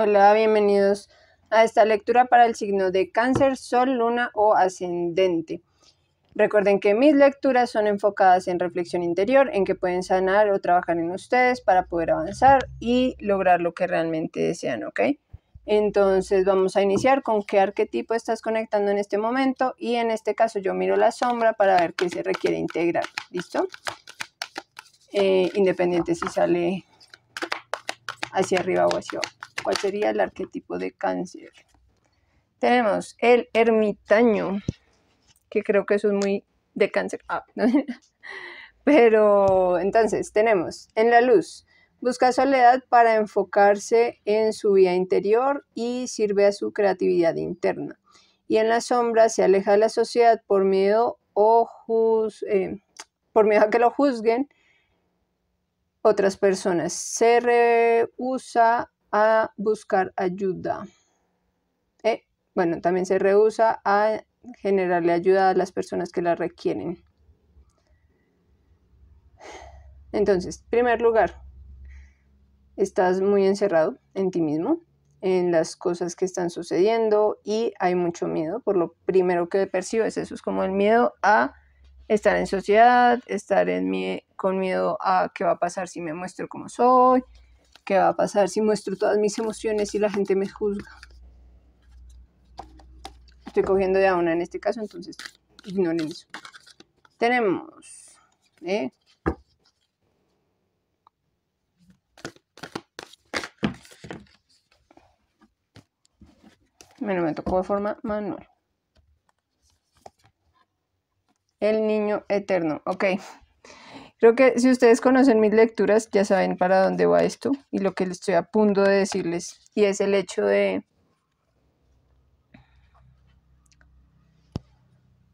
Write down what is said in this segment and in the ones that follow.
Hola, bienvenidos a esta lectura para el signo de cáncer, sol, luna o ascendente. Recuerden que mis lecturas son enfocadas en reflexión interior, en que pueden sanar o trabajar en ustedes para poder avanzar y lograr lo que realmente desean, ¿ok? Entonces vamos a iniciar con qué arquetipo estás conectando en este momento y en este caso yo miro la sombra para ver qué se requiere integrar, ¿listo? Eh, independiente si sale hacia arriba o hacia abajo. ¿Cuál sería el arquetipo de cáncer? Tenemos el ermitaño, que creo que eso es muy de cáncer. Ah, Pero entonces tenemos en la luz, busca soledad para enfocarse en su vida interior y sirve a su creatividad interna. Y en la sombra se aleja de la sociedad por miedo o eh, por miedo a que lo juzguen otras personas. Se rehúsa a buscar ayuda. Eh, bueno, también se rehúsa a generarle ayuda a las personas que la requieren. Entonces, primer lugar, estás muy encerrado en ti mismo, en las cosas que están sucediendo y hay mucho miedo. Por lo primero que percibes eso es como el miedo a estar en sociedad, estar en con miedo a qué va a pasar si me muestro como soy, ¿Qué va a pasar si muestro todas mis emociones y la gente me juzga? Estoy cogiendo de una en este caso, entonces ignoren eso. Tenemos. ¿eh? Bueno, me tocó de forma manual. El niño eterno. Ok. Creo que si ustedes conocen mis lecturas, ya saben para dónde va esto y lo que les estoy a punto de decirles. Y es el hecho de...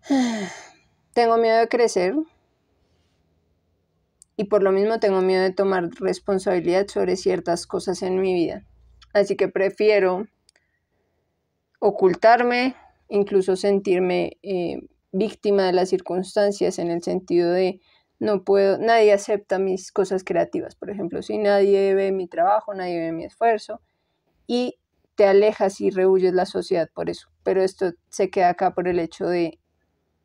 Tengo miedo de crecer y por lo mismo tengo miedo de tomar responsabilidad sobre ciertas cosas en mi vida. Así que prefiero ocultarme, incluso sentirme eh, víctima de las circunstancias en el sentido de no puedo, nadie acepta mis cosas creativas, por ejemplo, si nadie ve mi trabajo, nadie ve mi esfuerzo y te alejas y rehuyes la sociedad por eso, pero esto se queda acá por el hecho de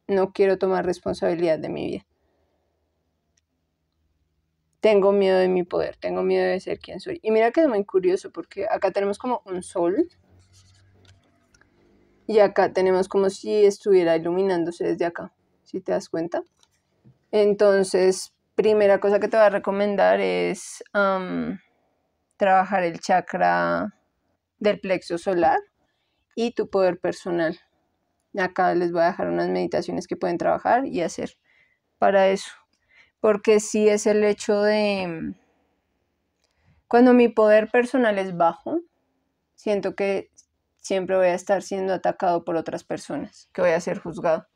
no quiero tomar responsabilidad de mi vida. Tengo miedo de mi poder, tengo miedo de ser quien soy. Y mira que es muy curioso porque acá tenemos como un sol y acá tenemos como si estuviera iluminándose desde acá, si te das cuenta. Entonces, primera cosa que te voy a recomendar es trabajar el chakra del plexo solar y tu poder personal. Acá les voy a dejar unas meditaciones que pueden trabajar y hacer para eso. Porque si es el hecho de cuando mi poder personal es bajo, siento que siempre voy a estar siendo atacado por otras personas, que voy a ser juzgado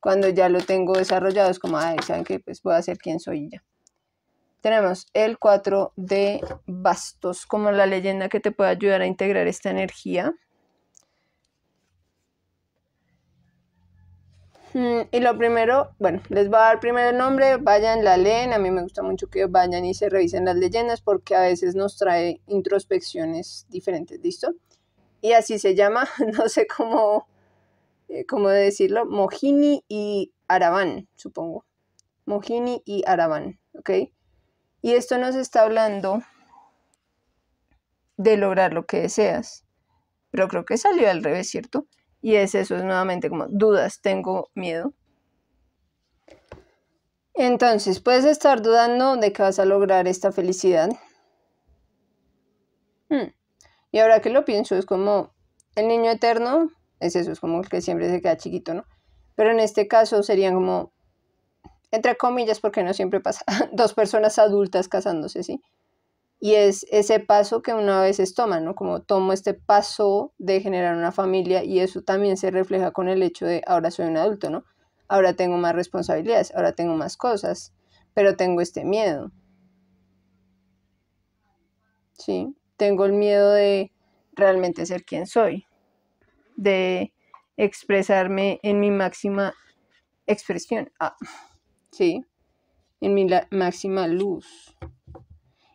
cuando ya lo tengo desarrollado, es como, ay, ¿saben que Pues voy a ser quien soy ya. Tenemos el 4 de bastos como la leyenda que te puede ayudar a integrar esta energía. Mm, y lo primero, bueno, les voy a dar primero el nombre, vayan, la leen, a mí me gusta mucho que vayan y se revisen las leyendas porque a veces nos trae introspecciones diferentes, ¿listo? Y así se llama, no sé cómo eh, como ¿cómo decirlo? Mojini y Araván, supongo. Mojini y Araván, ¿ok? Y esto nos está hablando de lograr lo que deseas. Pero creo que salió al revés, ¿cierto? Y es eso, es nuevamente como dudas, tengo miedo. Entonces, puedes estar dudando de que vas a lograr esta felicidad. Hmm. Y ahora que lo pienso, es como el niño eterno es eso, es como el que siempre se queda chiquito, ¿no? Pero en este caso serían como, entre comillas, porque no siempre pasa, dos personas adultas casándose, ¿sí? Y es ese paso que una a veces toma, ¿no? Como tomo este paso de generar una familia y eso también se refleja con el hecho de ahora soy un adulto, ¿no? Ahora tengo más responsabilidades, ahora tengo más cosas, pero tengo este miedo. Sí, tengo el miedo de realmente ser quien soy de expresarme en mi máxima expresión. Ah, sí, en mi máxima luz.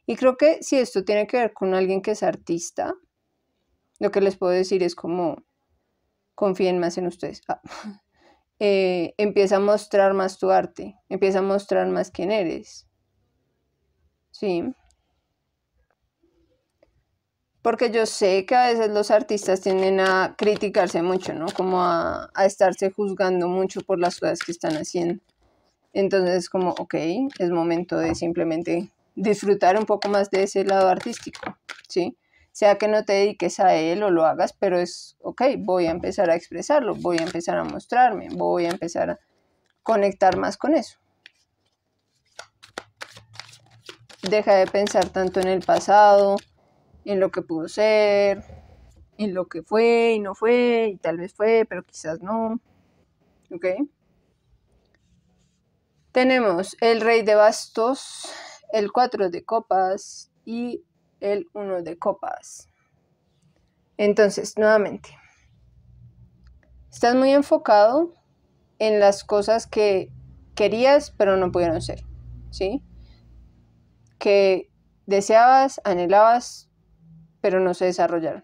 Y creo que si esto tiene que ver con alguien que es artista, lo que les puedo decir es como confíen más en ustedes. Ah, eh, empieza a mostrar más tu arte, empieza a mostrar más quién eres. Sí porque yo sé que a veces los artistas tienden a criticarse mucho, ¿no? Como a, estarse juzgando mucho por las cosas que están haciendo. Entonces, como, ok, es momento de simplemente disfrutar un poco más de ese lado artístico, ¿sí? Sea que no te dediques a él o lo hagas, pero es, ok, voy a empezar a expresarlo, voy a empezar a mostrarme, voy a empezar a conectar más con eso. Deja de pensar tanto en el pasado, en lo que pudo ser, en lo que fue y no fue, y tal vez fue, pero quizás no. ¿Ok? Tenemos el rey de bastos, el cuatro de copas y el uno de copas. Entonces, nuevamente, estás muy enfocado en las cosas que querías pero no pudieron ser, ¿sí? Que deseabas, anhelabas, pero no se desarrollaron.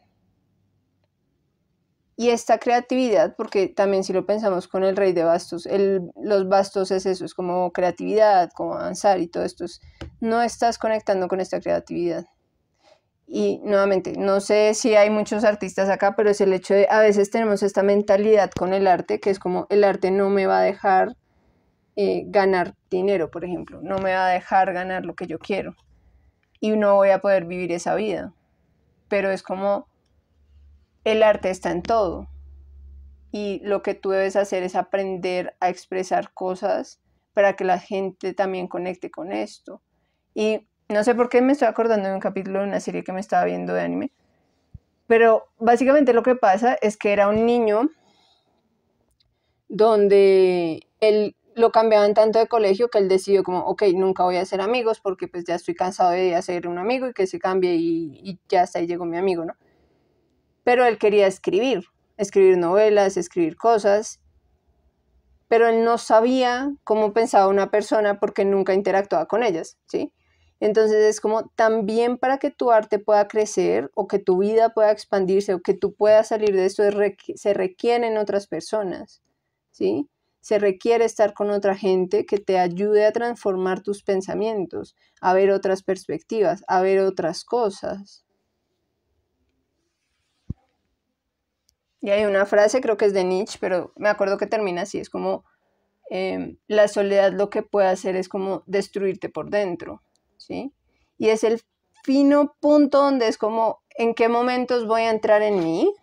Y esta creatividad, porque también si lo pensamos con el rey de bastos, el, los bastos es eso, es como creatividad, como avanzar y todo esto, no estás conectando con esta creatividad. Y nuevamente, no sé si hay muchos artistas acá, pero es el hecho de a veces tenemos esta mentalidad con el arte, que es como el arte no me va a dejar eh, ganar dinero, por ejemplo, no me va a dejar ganar lo que yo quiero y no voy a poder vivir esa vida pero es como el arte está en todo y lo que tú debes hacer es aprender a expresar cosas para que la gente también conecte con esto. Y no sé por qué me estoy acordando de un capítulo de una serie que me estaba viendo de anime, pero básicamente lo que pasa es que era un niño donde él lo cambiaban tanto de colegio que él decidió como, ok, nunca voy a hacer amigos porque pues ya estoy cansado de hacer un amigo y que se cambie y, ya está, ahí llegó mi amigo, ¿no? Pero él quería escribir, escribir novelas, escribir cosas, pero él no sabía cómo pensaba una persona porque nunca interactuaba con ellas, ¿sí? Entonces es como también para que tu arte pueda crecer o que tu vida pueda expandirse o que tú puedas salir de eso, se requieren otras personas, ¿sí? Se requiere estar con otra gente que te ayude a transformar tus pensamientos, a ver otras perspectivas, a ver otras cosas. Y hay una frase, creo que es de Nietzsche, pero me acuerdo que termina así, es como, em, la soledad lo que puede hacer es como destruirte por dentro, ¿sí? Y es el fino punto donde es como, ¿en qué momentos voy a entrar en mí?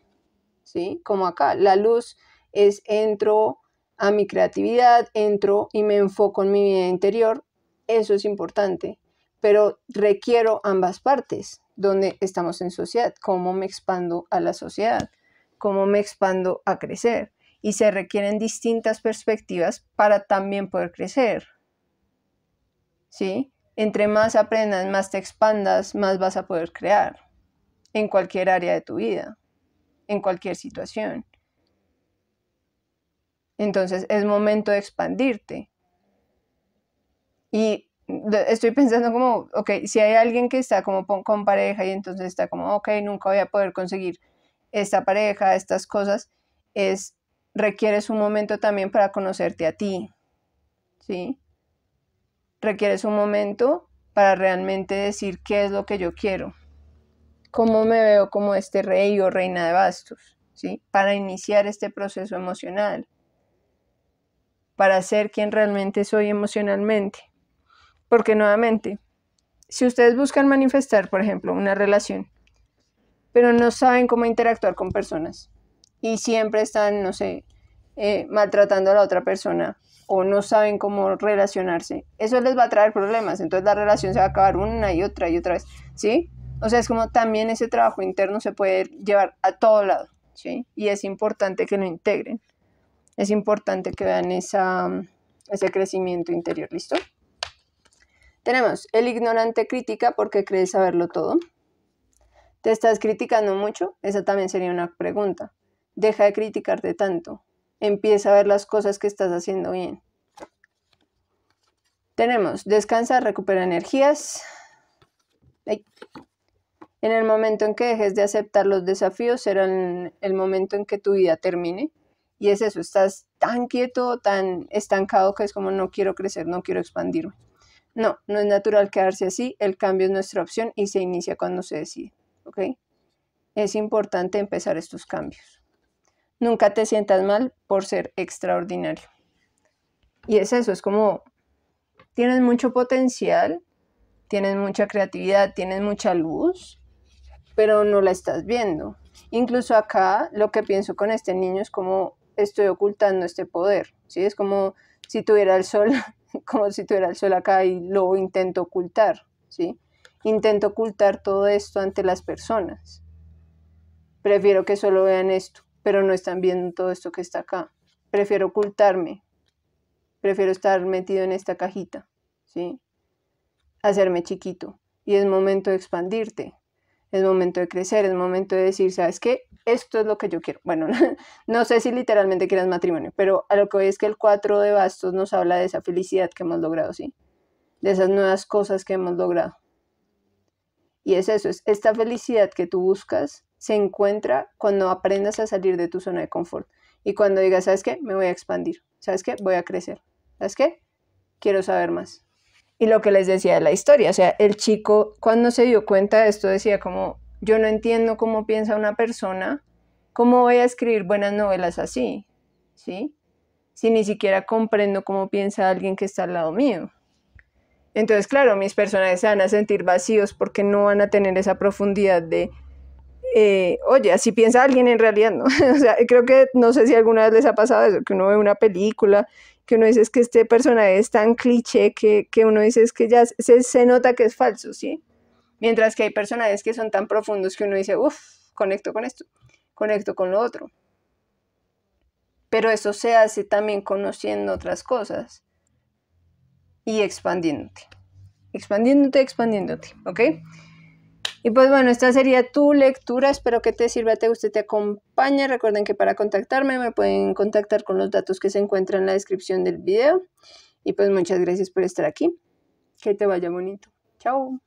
¿Sí? Como acá, la luz es entro a mi creatividad, entro y me enfoco en mi vida interior, eso es importante, pero requiero ambas partes, donde estamos en sociedad, cómo me expando a la sociedad, cómo me expando a crecer. Y se requieren distintas perspectivas para también poder crecer. ¿Sí? Entre más aprendas, más te expandas, más vas a poder crear en cualquier área de tu vida, en cualquier situación. Entonces es momento de expandirte. Y estoy pensando como, ok, si hay alguien que está como con pareja y entonces está como, ok, nunca voy a poder conseguir esta pareja, estas cosas, es, requieres un momento también para conocerte a ti, ¿sí? Requieres un momento para realmente decir qué es lo que yo quiero, cómo me veo como este rey o reina de bastos, ¿sí? Para iniciar este proceso emocional para ser quien realmente soy emocionalmente. Porque nuevamente, si ustedes buscan manifestar, por ejemplo, una relación, pero no saben cómo interactuar con personas y siempre están, no sé, eh, maltratando a la otra persona o no saben cómo relacionarse, eso les va a traer problemas. Entonces la relación se va a acabar una y otra y otra vez, ¿sí? O sea, es como también ese trabajo interno se puede llevar a todo lado, ¿sí? Y es importante que lo integren. Es importante que vean ese crecimiento interior, ¿listo? Tenemos, el ignorante crítica porque cree saberlo todo. ¿Te estás criticando mucho? Esa también sería una pregunta. Deja de criticarte tanto. Empieza a ver las cosas que estás haciendo bien. Tenemos, descansa, recupera energías. En el momento en que dejes de aceptar los desafíos, será el momento en que tu vida termine. Y es eso, estás tan quieto, tan estancado que es como no quiero crecer, no quiero expandirme. No, no es natural quedarse así, el cambio es nuestra opción y se inicia cuando se decide, okay Es importante empezar estos cambios. Nunca te sientas mal por ser extraordinario. Y es eso, es como tienes mucho potencial, tienes mucha creatividad, tienes mucha luz, pero no la estás viendo. Incluso acá lo que pienso con este niño es como estoy ocultando este poder, ¿sí? Es como si tuviera el sol, como si tuviera el sol acá y lo intento ocultar, ¿sí? Intento ocultar todo esto ante las personas. Prefiero que solo vean esto, pero no están viendo todo esto que está acá. Prefiero ocultarme. Prefiero estar metido en esta cajita, ¿sí? Hacerme chiquito. Y es momento de expandirte. Es momento de crecer, es momento de decir, ¿sabes qué? esto es lo que yo quiero. Bueno, no sé si literalmente quieras matrimonio, pero a lo que voy es que el 4 de bastos nos habla de esa felicidad que hemos logrado, ¿sí? De esas nuevas cosas que hemos logrado. Y es eso, es esta felicidad que tú buscas se encuentra cuando aprendas a salir de tu zona de confort y cuando digas, ¿sabes qué? Me voy a expandir, ¿sabes qué? Voy a crecer, ¿sabes qué? Quiero saber más. Y lo que les decía de la historia, o sea, el chico cuando se dio cuenta de esto decía como, yo no entiendo cómo piensa una persona. ¿Cómo voy a escribir buenas novelas así? ¿Sí? Si ni siquiera comprendo cómo piensa alguien que está al lado mío. Entonces, claro, mis personajes se van a sentir vacíos porque no van a tener esa profundidad de, eh, oye, así piensa alguien en realidad, ¿no? o sea, creo que no sé si alguna vez les ha pasado eso, que uno ve una película, que uno dice es que este personaje es tan cliché que, uno dice que ya se, se nota que es falso, ¿sí? Mientras que hay personajes que son tan profundos que uno dice, uff, conecto con esto, conecto con lo otro. Pero eso se hace también conociendo otras cosas y expandiéndote. Expandiéndote, expandiéndote, ¿ok? Y pues bueno, esta sería tu lectura. Espero que te sirva, te guste, te acompañe. Recuerden que para contactarme me pueden contactar con los datos que se encuentran en la descripción del video. Y pues muchas gracias por estar aquí. Que te vaya bonito. Chao.